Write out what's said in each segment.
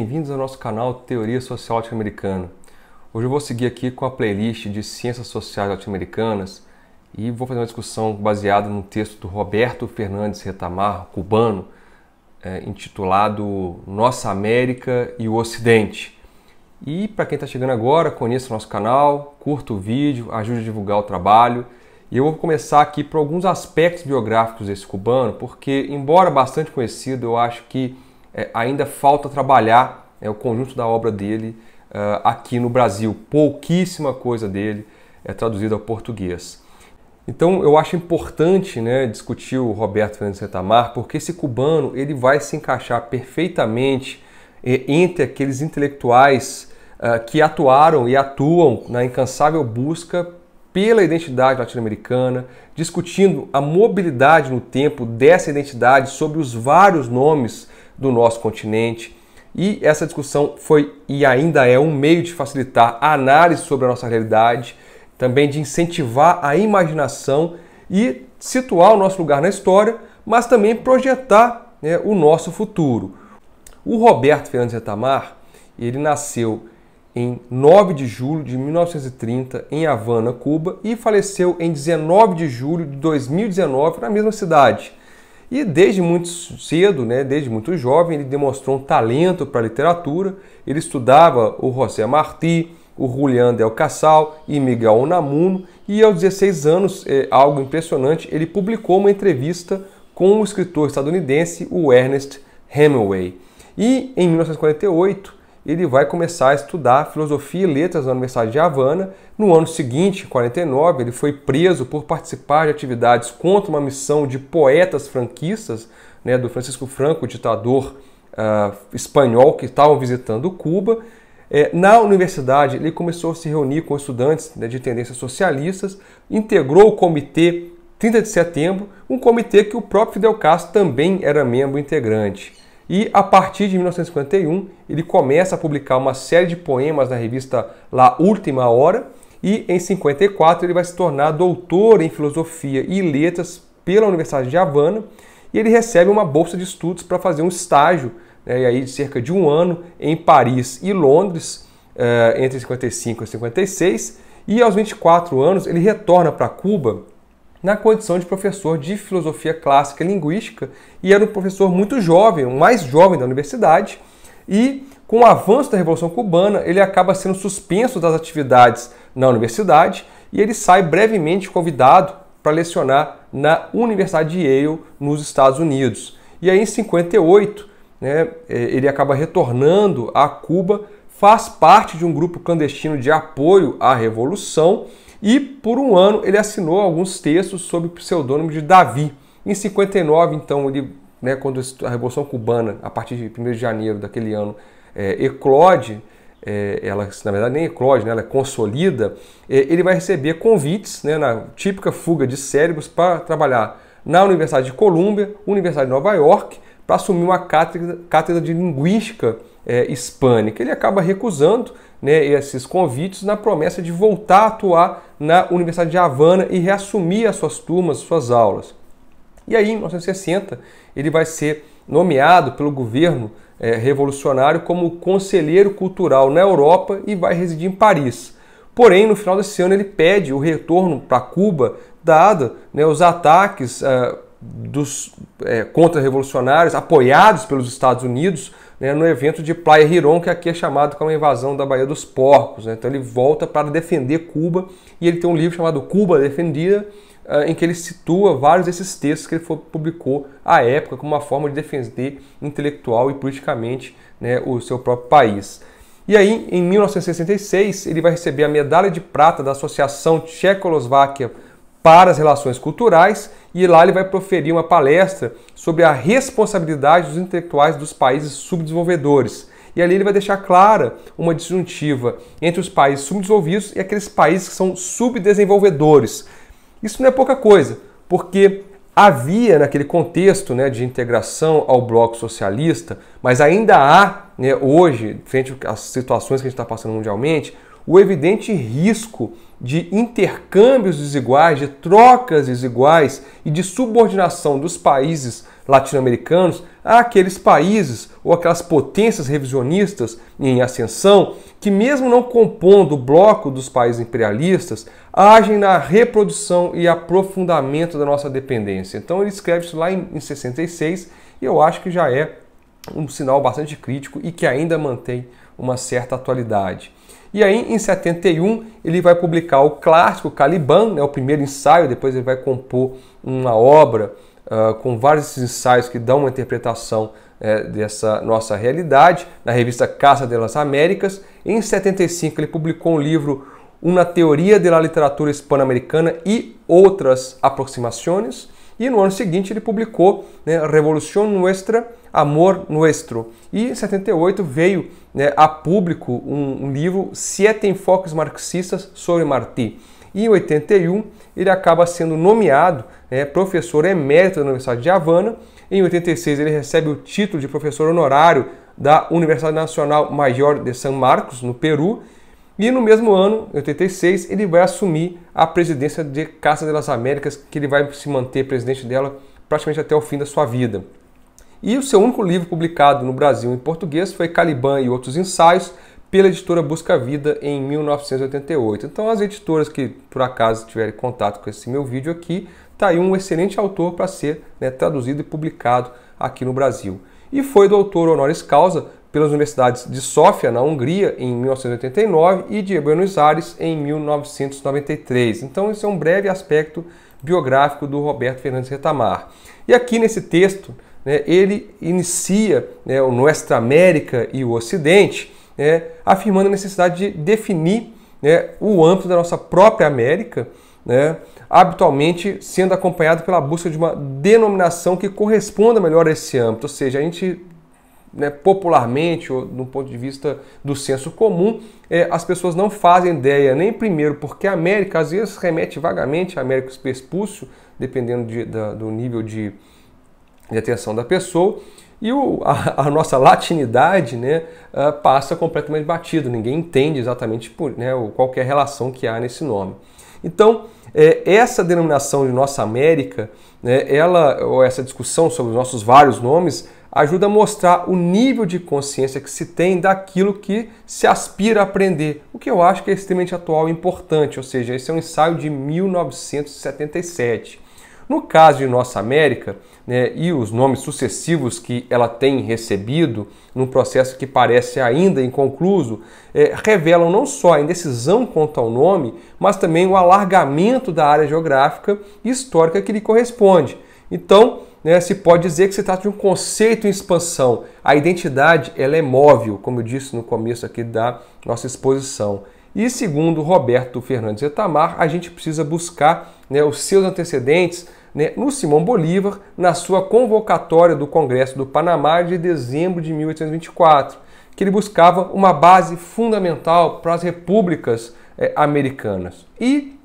bem-vindos ao nosso canal Teoria Social Latino-Americana. Hoje eu vou seguir aqui com a playlist de Ciências Sociais Latino-Americanas e vou fazer uma discussão baseada no texto do Roberto Fernandes Retamar, cubano, é, intitulado Nossa América e o Ocidente. E para quem está chegando agora, conheça o nosso canal, curta o vídeo, ajude a divulgar o trabalho. E eu vou começar aqui por alguns aspectos biográficos desse cubano, porque, embora bastante conhecido, eu acho que é, ainda falta trabalhar é o conjunto da obra dele uh, aqui no Brasil. Pouquíssima coisa dele é traduzida ao português. Então eu acho importante né, discutir o Roberto Fernandes Retamar, porque esse cubano ele vai se encaixar perfeitamente eh, entre aqueles intelectuais uh, que atuaram e atuam na incansável busca pela identidade latino-americana, discutindo a mobilidade no tempo dessa identidade sobre os vários nomes do nosso continente, e essa discussão foi e ainda é um meio de facilitar a análise sobre a nossa realidade, também de incentivar a imaginação e situar o nosso lugar na história, mas também projetar né, o nosso futuro. O Roberto Fernandes Retamar, ele nasceu em 9 de julho de 1930 em Havana, Cuba, e faleceu em 19 de julho de 2019 na mesma cidade. E desde muito cedo, né, desde muito jovem, ele demonstrou um talento para a literatura. Ele estudava o José Martí, o Julián del Casal e Miguel Unamuno. E aos 16 anos, é algo impressionante, ele publicou uma entrevista com o escritor estadunidense o Ernest Hemingway. E em 1948, ele vai começar a estudar filosofia e letras na Universidade de Havana. No ano seguinte, 49, ele foi preso por participar de atividades contra uma missão de poetas franquistas, né, do Francisco Franco, ditador uh, espanhol que estavam visitando Cuba. É, na universidade, ele começou a se reunir com estudantes né, de tendências socialistas, integrou o Comitê 30 de Setembro, um comitê que o próprio Fidel Castro também era membro integrante. E a partir de 1951, ele começa a publicar uma série de poemas na revista La Última Hora e em 54 ele vai se tornar doutor em filosofia e letras pela Universidade de Havana e ele recebe uma bolsa de estudos para fazer um estágio né, aí de cerca de um ano em Paris e Londres eh, entre 55 e 56 e aos 24 anos ele retorna para Cuba na condição de professor de filosofia clássica e linguística e era um professor muito jovem, o mais jovem da universidade, e com o avanço da Revolução Cubana, ele acaba sendo suspenso das atividades na universidade e ele sai brevemente convidado para lecionar na Universidade de Yale, nos Estados Unidos. E aí, em 58, né, é, ele acaba retornando a Cuba, faz parte de um grupo clandestino de apoio à Revolução e por um ano ele assinou alguns textos sob o pseudônimo de Davi. Em 59, então, ele, né, quando a Revolução Cubana, a partir de 1 de janeiro daquele ano, é, eclode, é, ela na verdade nem eclode, né, ela é consolida, é, ele vai receber convites né, na típica fuga de cérebros para trabalhar na Universidade de Colômbia, Universidade de Nova York para assumir uma cátedra, cátedra de linguística é, hispânica. Ele acaba recusando né, esses convites na promessa de voltar a atuar na Universidade de Havana e reassumir as suas turmas, suas aulas. E aí, em 1960, ele vai ser nomeado pelo governo é, revolucionário como conselheiro cultural na Europa e vai residir em Paris. Porém, no final desse ano, ele pede o retorno para Cuba, dado né, os ataques uh, dos é, contra-revolucionários apoiados pelos Estados Unidos né, no evento de Playa Riron, que aqui é chamado como a invasão da Baía dos Porcos. Né? Então ele volta para defender Cuba e ele tem um livro chamado Cuba Defendida, ah, em que ele situa vários desses textos que ele publicou à época como uma forma de defender intelectual e politicamente né, o seu próprio país. E aí, em 1966, ele vai receber a medalha de prata da Associação Tchecoslováquia para as relações culturais e lá ele vai proferir uma palestra sobre a responsabilidade dos intelectuais dos países subdesenvolvedores. E ali ele vai deixar clara uma disjuntiva entre os países subdesenvolvidos e aqueles países que são subdesenvolvedores. Isso não é pouca coisa, porque havia naquele contexto né, de integração ao bloco socialista, mas ainda há né, hoje, frente às situações que a gente está passando mundialmente, o evidente risco de intercâmbios desiguais, de trocas desiguais e de subordinação dos países latino-americanos àqueles países ou aquelas potências revisionistas em ascensão que, mesmo não compondo o bloco dos países imperialistas, agem na reprodução e aprofundamento da nossa dependência. Então ele escreve isso lá em, em 66 e eu acho que já é um sinal bastante crítico e que ainda mantém uma certa atualidade. E aí, em 71, ele vai publicar o clássico Caliban, né, o primeiro ensaio, depois ele vai compor uma obra uh, com vários ensaios que dão uma interpretação é, dessa nossa realidade, na revista Caça das Américas. Em 75, ele publicou um livro, Uma Teoria da Literatura Hispano-Americana e Outras Aproximações e no ano seguinte ele publicou né, Revolução Nuestra, Amor Nuestro. E em 78 veio né, a público um, um livro, Sete Enfoques Marxistas sobre Martí. E em 81 ele acaba sendo nomeado né, professor emérito da Universidade de Havana. Em 86 ele recebe o título de professor honorário da Universidade Nacional Maior de São Marcos, no Peru e no mesmo ano, em 86, ele vai assumir a presidência de Casa das Américas, que ele vai se manter presidente dela praticamente até o fim da sua vida. E o seu único livro publicado no Brasil em português foi Caliban e Outros Ensaios, pela editora Busca Vida em 1988. Então, as editoras que por acaso tiverem contato com esse meu vídeo aqui, está aí um excelente autor para ser né, traduzido e publicado aqui no Brasil. E foi doutor honoris causa pelas universidades de Sófia, na Hungria, em 1989 e de Buenos Aires, em 1993. Então, esse é um breve aspecto biográfico do Roberto Fernandes Retamar. E aqui nesse texto, né, ele inicia né, o Nuestra América e o Ocidente, né, afirmando a necessidade de definir né, o âmbito da nossa própria América, né, habitualmente sendo acompanhado pela busca de uma denominação que corresponda melhor a esse âmbito, ou seja, a gente né, popularmente, ou no ponto de vista do senso comum, é, as pessoas não fazem ideia, nem primeiro, porque a América às vezes remete vagamente a América Perspúcio, dependendo de, da, do nível de, de atenção da pessoa, e o, a, a, nossa latinidade né, ah, passa completamente batido, ninguém entende exatamente por, né, qual é a relação que há nesse nome. Então, é, essa denominação de Nossa América, né, ela, ou essa discussão sobre os nossos vários nomes, ajuda a mostrar o nível de consciência que se tem daquilo que se aspira a aprender, o que eu acho que é extremamente atual e importante, ou seja, esse é um ensaio de 1977. No caso de Nossa América né, e os nomes sucessivos que ela tem recebido, num processo que parece ainda inconcluso, é, revelam não só a indecisão quanto ao nome, mas também o alargamento da área geográfica e histórica que lhe corresponde. Então, né, se pode dizer que se trata de um conceito em expansão. A identidade ela é móvel, como eu disse no começo aqui da nossa exposição. E segundo Roberto Fernandes Etamar, a gente precisa buscar né, os seus antecedentes né, no Simão Bolívar, na sua convocatória do Congresso do Panamá de dezembro de 1824, que ele buscava uma base fundamental para as repúblicas eh, americanas. E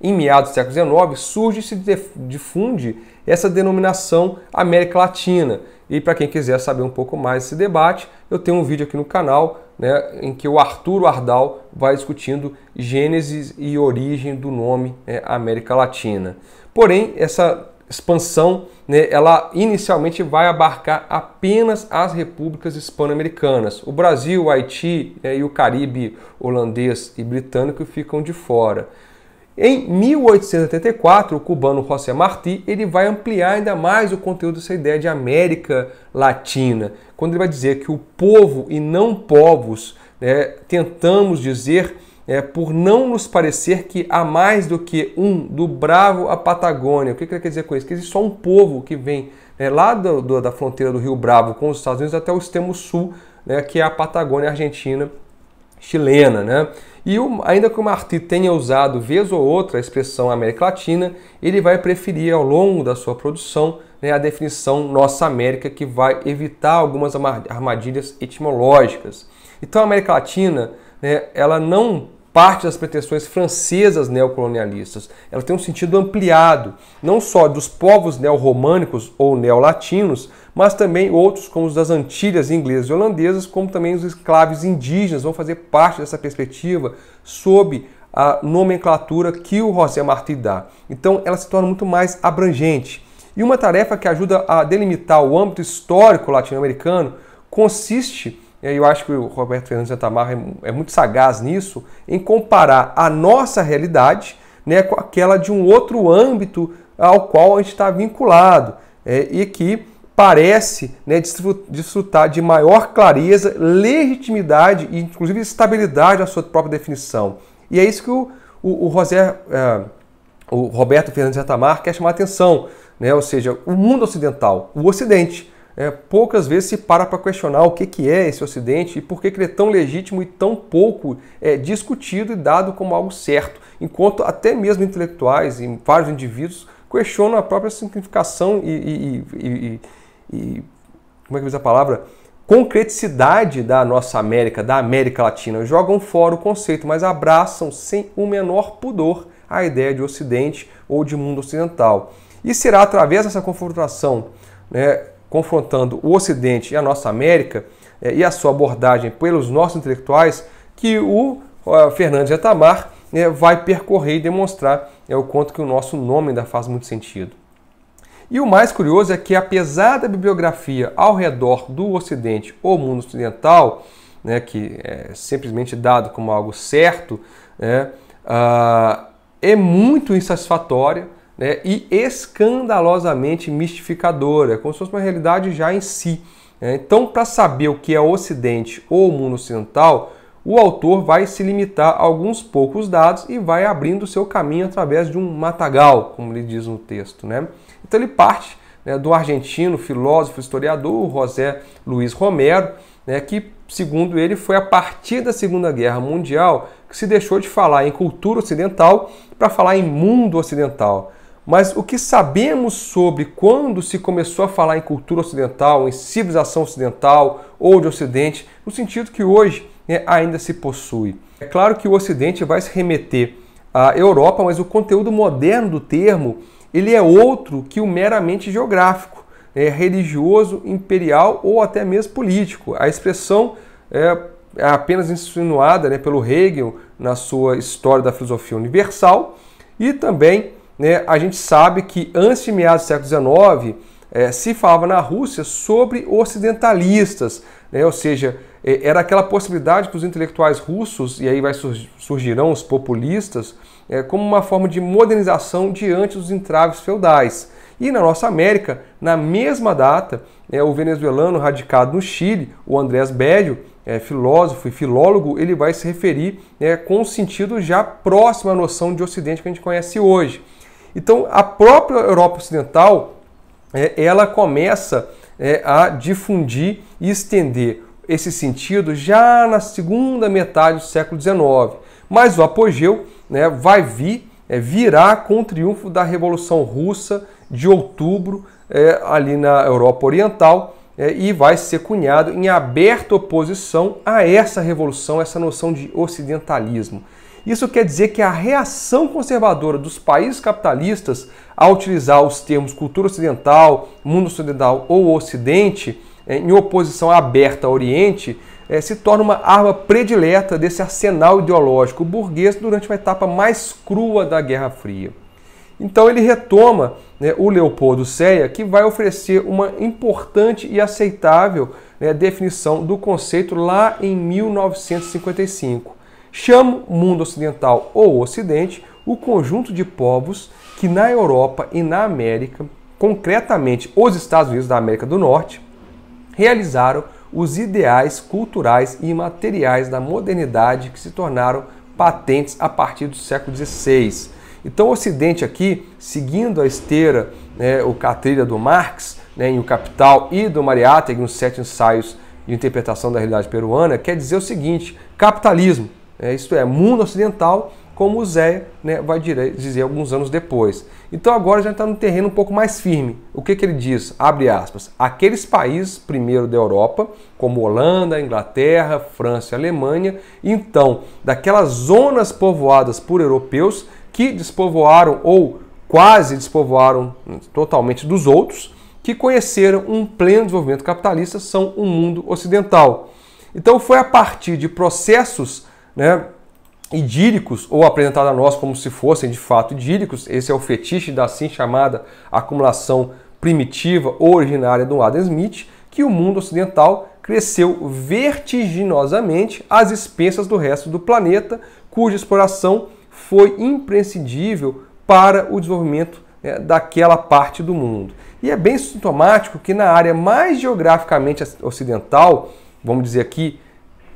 em meados do século XIX, surge e se difunde essa denominação América Latina. E para quem quiser saber um pouco mais desse debate, eu tenho um vídeo aqui no canal né, em que o Arturo Ardal vai discutindo gênese e origem do nome né, América Latina. Porém, essa expansão, né, ela inicialmente vai abarcar apenas as repúblicas hispano-americanas. O Brasil, o Haiti né, e o Caribe holandês e britânico ficam de fora. Em 1884, o cubano José Martí ele vai ampliar ainda mais o conteúdo dessa ideia de América Latina, quando ele vai dizer que o povo e não povos né, tentamos dizer é, por não nos parecer que há mais do que um do Bravo à Patagônia. O que, ele quer dizer com isso? Que existe só um povo que vem né, lá do, do, da fronteira do Rio Bravo com os Estados Unidos até o extremo sul, né, que é a Patagônia Argentina chilena, né? E o, ainda que o Martí tenha usado vez ou outra a expressão América Latina, ele vai preferir ao longo da sua produção né, a definição Nossa América, que vai evitar algumas armadilhas etimológicas. Então a América Latina, né, ela não parte das pretensões francesas neocolonialistas. Ela tem um sentido ampliado, não só dos povos neorromânicos ou neolatinos, mas também outros, como os das Antilhas inglesas e holandesas, como também os escravos indígenas, vão fazer parte dessa perspectiva sob a nomenclatura que o José Martí dá. Então ela se torna muito mais abrangente. E uma tarefa que ajuda a delimitar o âmbito histórico latino-americano consiste e eu acho que o Roberto Fernandes Atamar é, é muito sagaz nisso, em comparar a nossa realidade né, com aquela de um outro âmbito ao qual a gente está vinculado é, e que parece né, desfrutar de maior clareza, legitimidade e, inclusive, estabilidade na sua própria definição. E é isso que o, o, o, José, é, o Roberto Fernandes Atamar quer chamar a atenção, né? ou seja, o mundo ocidental, o Ocidente, é, poucas vezes se para para questionar o que, que é esse Ocidente e por que, que ele é tão legítimo e tão pouco é, discutido e dado como algo certo, enquanto até mesmo intelectuais e vários indivíduos questionam a própria significação e, e, e, e como é que diz a palavra? concreticidade da nossa América, da América Latina. Jogam fora o conceito, mas abraçam sem o menor pudor a ideia de Ocidente ou de mundo ocidental. E será através dessa confrontação né, confrontando o Ocidente e a nossa América é, e a sua abordagem pelos nossos intelectuais, que o eh, Fernandes Atamar é, eh, vai percorrer e demonstrar é, o quanto que o nosso nome ainda faz muito sentido. E o mais curioso é que, apesar da bibliografia ao redor do Ocidente ou mundo ocidental, né, que é simplesmente dado como algo certo, né, ah, é muito insatisfatória né, e escandalosamente mistificadora, é como se fosse uma realidade já em si. Né? Então, para saber o que é o Ocidente ou o mundo ocidental, o autor vai se limitar a alguns poucos dados e vai abrindo seu caminho através de um matagal, como ele diz no texto. Né? Então, ele parte né, do argentino filósofo historiador José Luiz Romero, né, que, segundo ele, foi a partir da Segunda Guerra Mundial que se deixou de falar em cultura ocidental para falar em mundo ocidental. Mas o que sabemos sobre quando se começou a falar em cultura ocidental, em civilização ocidental ou de ocidente, no sentido que hoje né, ainda se possui? É claro que o ocidente vai se remeter à Europa, mas o conteúdo moderno do termo ele é outro que o meramente geográfico, né, religioso, imperial ou até mesmo político. A expressão é, é apenas insinuada né, pelo Hegel na sua História da Filosofia Universal e também né, a gente sabe que antes de meados do século XIX é, eh, se falava na Rússia sobre ocidentalistas, né, ou seja, é, era aquela possibilidade que os intelectuais russos, e aí vai surgirão os populistas, é, como uma forma de modernização diante dos entraves feudais. E na nossa América, na mesma data, é, o venezuelano radicado no Chile, o Andrés Bello, é, filósofo e filólogo, ele vai se referir é, com um sentido já próximo à noção de Ocidente que a gente conhece hoje. Então, a própria Europa Ocidental, é, ela começa é, a difundir e estender esse sentido já na segunda metade do século XIX. Mas o apogeu né, vai vir, é, com o triunfo da Revolução Russa de outubro é, ali na Europa Oriental é, e vai ser cunhado em aberta oposição a essa revolução, essa noção de ocidentalismo. Isso quer dizer que a reação conservadora dos países capitalistas a utilizar os termos cultura ocidental, mundo ocidental ou ocidente, é, em oposição aberta ao Oriente, é, se torna uma arma predileta desse arsenal ideológico burguês durante uma etapa mais crua da Guerra Fria. Então ele retoma né, o Leopoldo Ceia, que vai oferecer uma importante e aceitável né, definição do conceito lá em 1955. Chamo mundo ocidental ou ocidente o conjunto de povos que na Europa e na América, concretamente os Estados Unidos da América do Norte, realizaram os ideais culturais e materiais da modernidade que se tornaram patentes a partir do século XVI. Então, o Ocidente aqui, seguindo a esteira, né, o Catrilha do Marx, né, em O Capital e do Mariátegui, nos Sete Ensaios de Interpretação da Realidade Peruana, quer dizer o seguinte: capitalismo, é, isto é, mundo ocidental, como o Zé né, vai dizer alguns anos depois. Então agora já está no terreno um pouco mais firme. O que, que ele diz? Abre aspas. Aqueles países, primeiro da Europa, como Holanda, Inglaterra, França e Alemanha, então daquelas zonas povoadas por europeus que despovoaram ou quase despovoaram hum, totalmente dos outros, que conheceram um pleno desenvolvimento capitalista, são o um mundo ocidental. Então foi a partir de processos né, idíricos ou apresentado a nós como se fossem de fato idíricos. Esse é o fetiche da assim chamada acumulação primitiva originária do Adam Smith, que o mundo ocidental cresceu vertiginosamente às expensas do resto do planeta, cuja exploração foi imprescindível para o desenvolvimento né, daquela parte do mundo. E é bem sintomático que na área mais geograficamente ocidental, vamos dizer aqui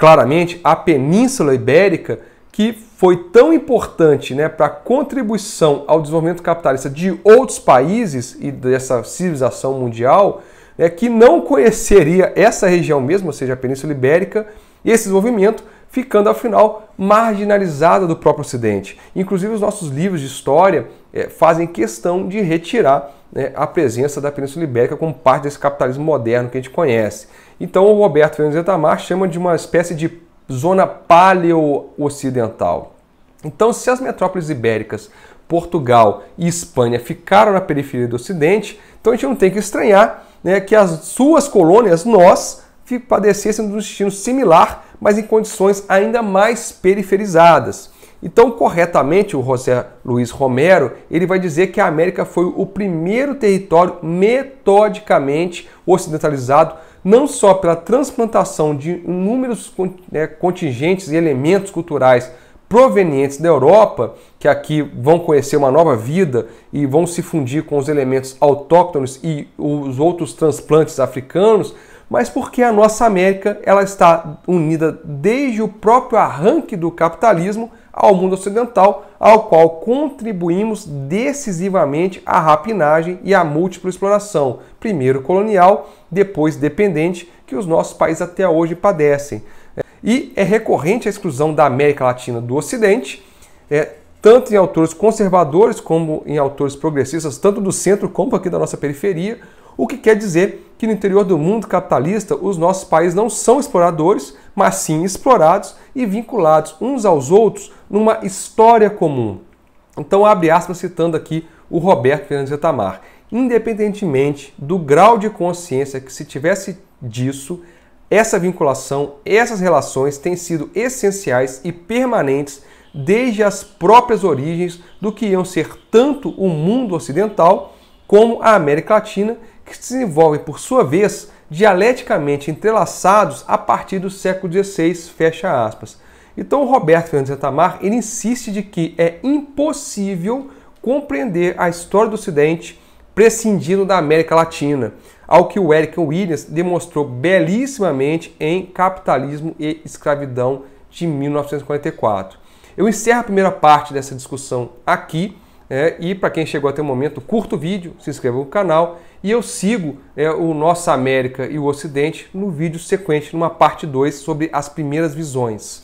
claramente a Península Ibérica, que foi tão importante né, para a contribuição ao desenvolvimento capitalista de outros países e dessa civilização mundial, né, que não conheceria essa região mesmo, ou seja, a Península Ibérica, e esse desenvolvimento ficando afinal marginalizada do próprio Ocidente. Inclusive, os nossos livros de história é, fazem questão de retirar né, a presença da Península Ibérica como parte desse capitalismo moderno que a gente conhece. Então o Roberto Fernandes Itamar chama de uma espécie de zona paleo-ocidental. Então, se as metrópoles ibéricas, Portugal e Espanha ficaram na periferia do Ocidente, então a gente não tem que estranhar né, que as suas colônias, nós, padecessem de um destino similar, mas em condições ainda mais periferizadas. Então, corretamente, o José Luiz Romero ele vai dizer que a América foi o primeiro território metodicamente ocidentalizado não só pela transplantação de inúmeros né, contingentes e elementos culturais provenientes da Europa, que aqui vão conhecer uma nova vida e vão se fundir com os elementos autóctones e os outros transplantes africanos, mas porque a nossa América ela está unida desde o próprio arranque do capitalismo ao mundo ocidental, ao qual contribuímos decisivamente à rapinagem e à múltipla exploração, primeiro colonial, depois dependente, que os nossos países até hoje padecem. E é recorrente a exclusão da América Latina do Ocidente, é, tanto em autores conservadores como em autores progressistas, tanto do centro como aqui da nossa periferia, o que quer dizer que no interior do mundo capitalista os nossos países não são exploradores, mas sim explorados e vinculados uns aos outros numa história comum. Então, abre aspas citando aqui o Roberto Fernandes Retamar. Independentemente do grau de consciência que se tivesse disso, essa vinculação, essas relações têm sido essenciais e permanentes desde as próprias origens do que iam ser tanto o mundo ocidental como a América Latina que se desenvolvem, por sua vez, dialeticamente entrelaçados a partir do século XVI, fecha aspas. Então, Roberto Fernandes Retamar ele insiste de que é impossível compreender a história do Ocidente prescindindo da América Latina, ao que o Eric Williams demonstrou belíssimamente em Capitalismo e Escravidão de 1944. Eu encerro a primeira parte dessa discussão aqui, né, e para quem chegou até o momento, curta o vídeo, se inscreva no canal e eu sigo é, o Nossa América e o Ocidente no vídeo sequente, numa parte 2, sobre as primeiras visões.